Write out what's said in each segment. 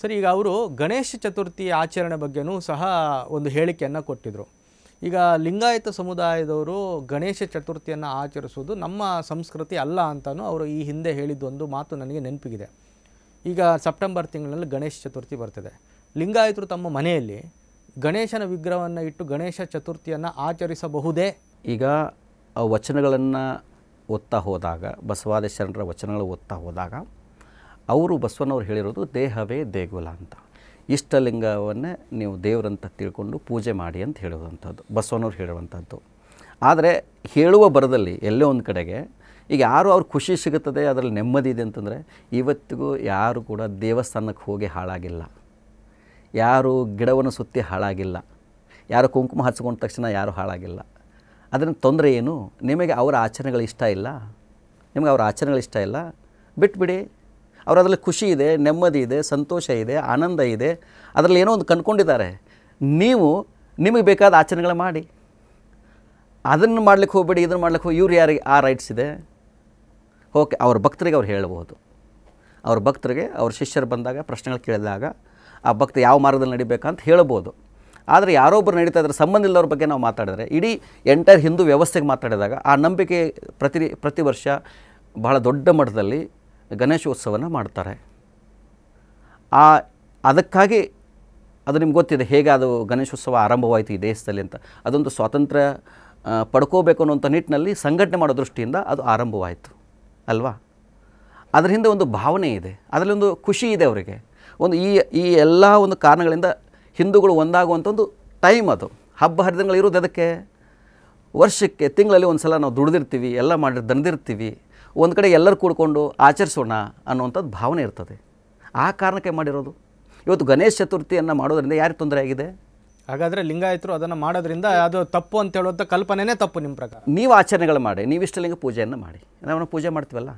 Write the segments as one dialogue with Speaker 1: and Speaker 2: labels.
Speaker 1: ಸರಿ ಈಗ ಅವರು ಗಣೇಶ ಚತುರ್ಥಿ ಆಚರಣೆ ಬಗ್ಗೆನೂ ಸಹ ಒಂದು ಹೇಳಿಕೆಯನ್ನು ಕೊಟ್ಟಿದ್ದರು ಈಗ ಲಿಂಗಾಯತ ಸಮುದಾಯದವರು ಗಣೇಶ ಚತುರ್ಥಿಯನ್ನು ಆಚರಿಸೋದು ನಮ್ಮ ಸಂಸ್ಕೃತಿ ಅಲ್ಲ ಅಂತಲೂ ಅವರು ಈ ಹಿಂದೆ ಹೇಳಿದ್ದೊಂದು ಮಾತು ನನಗೆ ನೆನಪಿಗಿದೆ ಈಗ ಸೆಪ್ಟೆಂಬರ್ ತಿಂಗಳಲ್ಲಿ ಗಣೇಶ ಚತುರ್ಥಿ ಬರ್ತಿದೆ ಲಿಂಗಾಯತರು ತಮ್ಮ ಮನೆಯಲ್ಲಿ ಗಣೇಶನ ವಿಗ್ರಹವನ್ನು ಇಟ್ಟು ಗಣೇಶ ಚತುರ್ಥಿಯನ್ನು ಆಚರಿಸಬಹುದೇ ಈಗ ವಚನಗಳನ್ನು ಓದ್ತಾ ಹೋದಾಗ
Speaker 2: ಬಸವಾದ ಶರಣರ ವಚನಗಳು ಓದ್ತಾ ಹೋದಾಗ ಅವರು ಬಸವನವ್ರು ಹೇಳಿರೋದು ದೇಹವೇ ದೇಗುಲ ಅಂತ ಇಷ್ಟಲಿಂಗವನ್ನೇ ನೀವು ದೇವರಂತ ತಿಳ್ಕೊಂಡು ಪೂಜೆ ಮಾಡಿ ಅಂತ ಹೇಳುವಂಥದ್ದು ಬಸವನವ್ರು ಹೇಳುವಂಥದ್ದು ಆದರೆ ಹೇಳುವ ಬರದಲ್ಲಿ ಎಲ್ಲೇ ಒಂದು ಕಡೆಗೆ ಈಗ ಯಾರು ಅವ್ರ ಖುಷಿ ಸಿಗುತ್ತದೆ ಅದರಲ್ಲಿ ನೆಮ್ಮದಿ ಇದೆ ಅಂತಂದರೆ ಇವತ್ತಿಗೂ ಯಾರು ಕೂಡ ದೇವಸ್ಥಾನಕ್ಕೆ ಹೋಗಿ ಹಾಳಾಗಿಲ್ಲ ಯಾರು ಗಿಡವನ್ನು ಸುತ್ತಿ ಹಾಳಾಗಿಲ್ಲ ಯಾರು ಕುಂಕುಮ ಹಚ್ಕೊಂಡ ತಕ್ಷಣ ಯಾರು ಹಾಳಾಗಿಲ್ಲ ಅದನ್ನು ತೊಂದರೆ ಏನು ನಿಮಗೆ ಅವರ ಆಚರಣೆಗಳು ಇಷ್ಟ ಇಲ್ಲ ನಿಮಗೆ ಅವರ ಆಚರಣೆಗಳು ಇಷ್ಟ ಇಲ್ಲ ಬಿಟ್ಬಿಡಿ ಅವ್ರು ಅದರಲ್ಲಿ ಖುಷಿ ಇದೆ ನೆಮ್ಮದಿ ಇದೆ ಸಂತೋಷ ಇದೆ ಆನಂದ ಇದೆ ಅದರಲ್ಲಿ ಏನೋ ಒಂದು ಕಂಡುಕೊಂಡಿದ್ದಾರೆ ನೀವು ನಿಮಗೆ ಬೇಕಾದ ಆಚರಣೆಗಳ ಮಾಡಿ ಅದನ್ನು ಮಾಡ್ಲಿಕ್ಕೆ ಹೋಗಬೇಡಿ ಇದನ್ನು ಮಾಡ್ಲಿಕ್ಕೆ ಹೋಗಿ ಇವ್ರು ಯಾರಿಗೆ ಆ ರೈಟ್ಸ್ ಇದೆ ಓಕೆ ಅವ್ರ ಭಕ್ತರಿಗೆ ಅವ್ರು ಹೇಳಬಹುದು ಅವ್ರ ಭಕ್ತರಿಗೆ ಅವ್ರ ಶಿಷ್ಯರು ಬಂದಾಗ ಪ್ರಶ್ನೆಗಳು ಕೇಳಿದಾಗ ಆ ಭಕ್ತ ಯಾವ ಮಾರ್ಗದಲ್ಲಿ ನಡಿಬೇಕಂತ ಹೇಳ್ಬೋದು ಆದರೆ ಯಾರೊಬ್ಬರು ನಡೀತಾ ಇದ್ರೆ ಸಂಬಂಧ ಇಲ್ಲವ್ರ ಬಗ್ಗೆ ನಾವು ಮಾತಾಡಿದ್ರೆ ಇಡೀ ಎಂಟೈರ್ ಹಿಂದೂ ವ್ಯವಸ್ಥೆಗೆ ಮಾತಾಡಿದಾಗ ಆ ನಂಬಿಕೆ ಪ್ರತಿ ಪ್ರತಿ ವರ್ಷ ಬಹಳ ದೊಡ್ಡ ಮಟ್ಟದಲ್ಲಿ ಗಣೇಶೋತ್ಸವನ ಮಾಡ್ತಾರೆ ಆ ಅದಕ್ಕಾಗಿ ಅದು ನಿಮ್ಗೆ ಗೊತ್ತಿದೆ ಹೇಗೆ ಅದು ಗಣೇಶೋತ್ಸವ ಆರಂಭವಾಯಿತು ಈ ದೇಶದಲ್ಲಿ ಅಂತ ಅದೊಂದು ಸ್ವಾತಂತ್ರ್ಯ ಪಡ್ಕೋಬೇಕು ಅನ್ನೋಂಥ ನಿಟ್ಟಿನಲ್ಲಿ ಸಂಘಟನೆ ಮಾಡೋ ದೃಷ್ಟಿಯಿಂದ ಅದು ಆರಂಭವಾಯಿತು ಅಲ್ವಾ ಅದರ ಹಿಂದೆ ಒಂದು ಭಾವನೆ ಇದೆ ಅದರಲ್ಲಿ ಒಂದು ಖುಷಿ ಇದೆ ಅವರಿಗೆ ಒಂದು ಈ ಈ ಎಲ್ಲ ಒಂದು ಕಾರಣಗಳಿಂದ ಹಿಂದೂಗಳು ಒಂದಾಗುವಂಥ ಒಂದು ಟೈಮ್ ಅದು ಹಬ್ಬ ಹರಿದಿನಗಳು ಇರೋದು ಅದಕ್ಕೆ ವರ್ಷಕ್ಕೆ ತಿಂಗಳಲ್ಲಿ ಒಂದು ಸಲ ನಾವು ದುಡ್ದಿರ್ತೀವಿ ಎಲ್ಲ ಮಾಡಿ ದಣದಿರ್ತೀವಿ ಒಂದು ಕಡೆ ಎಲ್ಲರೂ ಕೂಡಿಕೊಂಡು ಆಚರಿಸೋಣ ಅನ್ನುವಂಥದ್ದು ಭಾವನೆ ಇರ್ತದೆ ಆ ಕಾರಣಕ್ಕೆ ಮಾಡಿರೋದು ಇವತ್ತು ಗಣೇಶ ಚತುರ್ಥಿಯನ್ನು ಮಾಡೋದರಿಂದ ಯಾರಿಗೆ ತೊಂದರೆ ಆಗಿದೆ
Speaker 1: ಹಾಗಾದರೆ ಲಿಂಗಾಯತರು ಅದನ್ನು ಮಾಡೋದ್ರಿಂದ ಅದು ತಪ್ಪು ಅಂತ ಹೇಳುವಂಥ ಕಲ್ಪನೆನೇ ತಪ್ಪು ನಿಮ್ಮ ಪ್ರಕಾರ
Speaker 2: ನೀವು ಆಚರಣೆಗಳು ಮಾಡಿ ನೀವು ಇಷ್ಟಲಿಂಗ ಪೂಜೆಯನ್ನು ಮಾಡಿ ನಾವು ಪೂಜೆ ಮಾಡ್ತೀವಲ್ಲ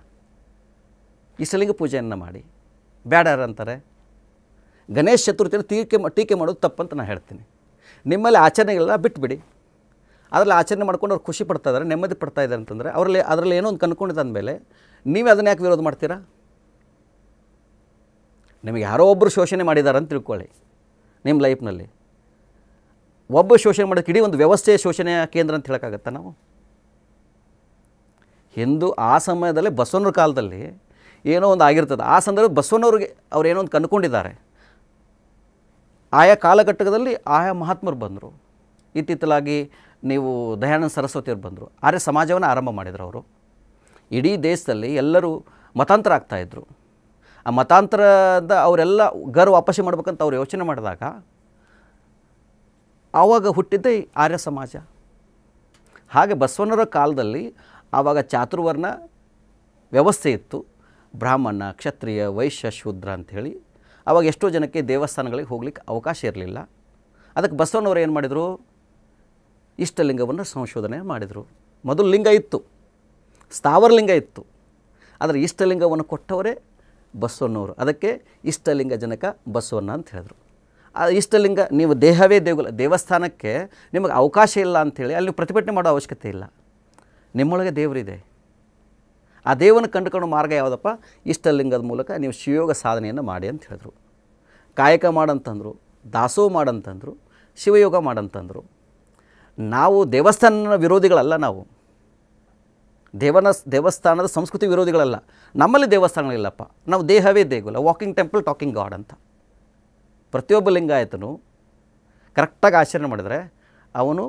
Speaker 2: ಇಷ್ಟಲಿಂಗ ಪೂಜೆಯನ್ನು ಮಾಡಿ ಬ್ಯಾಡ್ಯಾರು ಅಂತಾರೆ ಗಣೇಶ ಚತುರ್ಥಿನ ಟೀಕೆ ಟೀಕೆ ಮಾಡೋದು ತಪ್ಪಂತ ನಾನು ಹೇಳ್ತೀನಿ ನಿಮ್ಮಲ್ಲಿ ಆಚರಣೆಗಳೆಲ್ಲ ಬಿಟ್ಟುಬಿಡಿ ಅದರಲ್ಲಿ ಆಚರಣೆ ಮಾಡ್ಕೊಂಡು ಅವ್ರು ಖುಷಿ ಪಡ್ತಾ ಇದ್ದಾರೆ ನೆಮ್ಮದಿ ಪಡ್ತಾ ಇದ್ದಾರೆ ಅಂತಂದರೆ ಅವರಲ್ಲಿ ಅದರಲ್ಲಿ ಏನೋ ಒಂದು ಕನ್ಕೊಂಡಿದ್ದ ಅಂದಮೇಲೆ ನೀವು ಅದನ್ನ ಯಾಕೆ ವಿರೋಧ ಮಾಡ್ತೀರಾ ನಿಮಗೆ ಯಾರೋ ಒಬ್ಬರು ಶೋಷಣೆ ಮಾಡಿದ್ದಾರೆ ಅಂತ ತಿಳ್ಕೊಳ್ಳಿ ನಿಮ್ಮ ಲೈಫ್ನಲ್ಲಿ ಒಬ್ಬ ಶೋಷಣೆ ಮಾಡೋಕ್ಕೆ ಇಡೀ ಒಂದು ವ್ಯವಸ್ಥೆಯ ಶೋಷಣೆಯ ಕೇಂದ್ರ ಅಂತ ಹೇಳೋಕ್ಕಾಗತ್ತಾ ನಾವು ಹಿಂದೂ ಆ ಸಮಯದಲ್ಲಿ ಬಸವಣ್ಣರ ಕಾಲದಲ್ಲಿ ಏನೋ ಒಂದು ಆಗಿರ್ತದೆ ಆ ಸಂದರ್ಭ ಬಸವನವ್ರಿಗೆ ಅವ್ರು ಏನೋ ಒಂದು ಕನ್ಕೊಂಡಿದ್ದಾರೆ ಆಯಾ ಕಾಲಘಟ್ಟದಲ್ಲಿ ಆಯಾ ಮಹಾತ್ಮರು ಬಂದರು ಇತ್ತಿತ್ತಲಾಗಿ ನೀವು ದಯಾನಂದ ಸರಸ್ವತಿಯವರು ಬಂದರು ಆರ್ಯ ಸಮಾಜವನ್ನು ಆರಂಭ ಮಾಡಿದರು ಅವರು ಇಡೀ ದೇಶದಲ್ಲಿ ಎಲ್ಲರೂ ಮತಾಂತರ ಆಗ್ತಾಯಿದ್ರು ಆ ಮತಾಂತರದ ಅವರೆಲ್ಲ ಗರ್ ವಾಪಸ್ಸು ಮಾಡ್ಬೇಕಂತ ಅವ್ರು ಯೋಚನೆ ಮಾಡಿದಾಗ ಆವಾಗ ಹುಟ್ಟಿದ್ದೆ ಆರ್ಯ ಸಮಾಜ ಹಾಗೆ ಬಸವಣ್ಣರ ಕಾಲದಲ್ಲಿ ಆವಾಗ ಚಾತುರ್ವರ್ಣ ವ್ಯವಸ್ಥೆ ಇತ್ತು ಬ್ರಾಹ್ಮಣ ಕ್ಷತ್ರಿಯ ವೈಶ್ಯ ಶೂದ್ರ ಅಂಥೇಳಿ ಆವಾಗ ಎಷ್ಟೋ ಜನಕ್ಕೆ ದೇವಸ್ಥಾನಗಳಿಗೆ ಹೋಗ್ಲಿಕ್ಕೆ ಅವಕಾಶ ಇರಲಿಲ್ಲ ಅದಕ್ಕೆ ಬಸವನವರು ಏನು ಮಾಡಿದರು ಇಷ್ಟಲಿಂಗವನ್ನು ಸಂಶೋಧನೆ ಮಾಡಿದರು ಮೊದಲು ಲಿಂಗ ಇತ್ತು ಸ್ಥಾವರಲಿಂಗ ಇತ್ತು ಆದರೆ ಇಷ್ಟಲಿಂಗವನ್ನು ಕೊಟ್ಟವರೇ ಬಸವಣ್ಣವರು ಅದಕ್ಕೆ ಇಷ್ಟಲಿಂಗ ಜನಕ ಬಸವಣ್ಣ ಅಂತ ಹೇಳಿದರು ಆ ಇಷ್ಟಲಿಂಗ ನೀವು ದೇಹವೇ ದೇಗುಲ ದೇವಸ್ಥಾನಕ್ಕೆ ನಿಮಗೆ ಅವಕಾಶ ಇಲ್ಲ ಅಂಥೇಳಿ ಅಲ್ಲಿ ಪ್ರತಿಭಟನೆ ಮಾಡೋ ಅವಶ್ಯಕತೆ ಇಲ್ಲ ನಿಮ್ಮೊಳಗೆ ದೇವರಿದೆ ಆ ದೇವನ ಕಂಡುಕೊಂಡು ಮಾರ್ಗ ಯಾವುದಪ್ಪ ಇಷ್ಟಲಿಂಗದ ಮೂಲಕ ನೀವು ಶಿವಯೋಗ ಸಾಧನೆಯನ್ನು ಮಾಡಿ ಅಂತ ಹೇಳಿದ್ರು ಕಾಯಕ ಮಾಡಂತಂದರು ದಾಸೋಹ ಮಾಡಂತಂದರು ಶಿವಯೋಗ ಮಾಡಂತಂದರು ನಾವು ದೇವಸ್ಥಾನ ವಿರೋಧಿಗಳಲ್ಲ ನಾವು ದೇವನ ದೇವಸ್ಥಾನದ ಸಂಸ್ಕೃತಿ ವಿರೋಧಿಗಳಲ್ಲ ನಮ್ಮಲ್ಲಿ ದೇವಸ್ಥಾನಗಳಿಲ್ಲಪ್ಪ ನಾವು ದೇಹವೇ ದೇಗುಲ ವಾಕಿಂಗ್ ಟೆಂಪಲ್ ಟಾಕಿಂಗ್ ಗಾಡ್ ಅಂತ ಪ್ರತಿಯೊಬ್ಬ ಲಿಂಗಾಯತನು ಕರೆಕ್ಟಾಗಿ ಆಚರಣೆ ಮಾಡಿದರೆ ಅವನು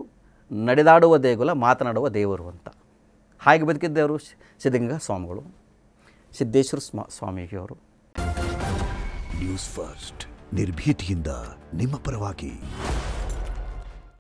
Speaker 2: ನಡೆದಾಡುವ ದೇಗುಲ ಮಾತನಾಡುವ ದೇವರು ಅಂತ ಹಾಗೆ ಬದುಕಿದ್ದವರು ಸಿದ್ಧಗಂಗಾ ಸ್ವಾಮಿಗಳು ಸಿದ್ದೇಶ್ವರ ಸ್ವಾ ಸ್ವಾಮೀಜಿಯವರು ನ್ಯೂಸ್ ಫಸ್ಟ್ ನಿರ್ಭೀತಿಯಿಂದ ನಿಮ್ಮ ಪರವಾಗಿ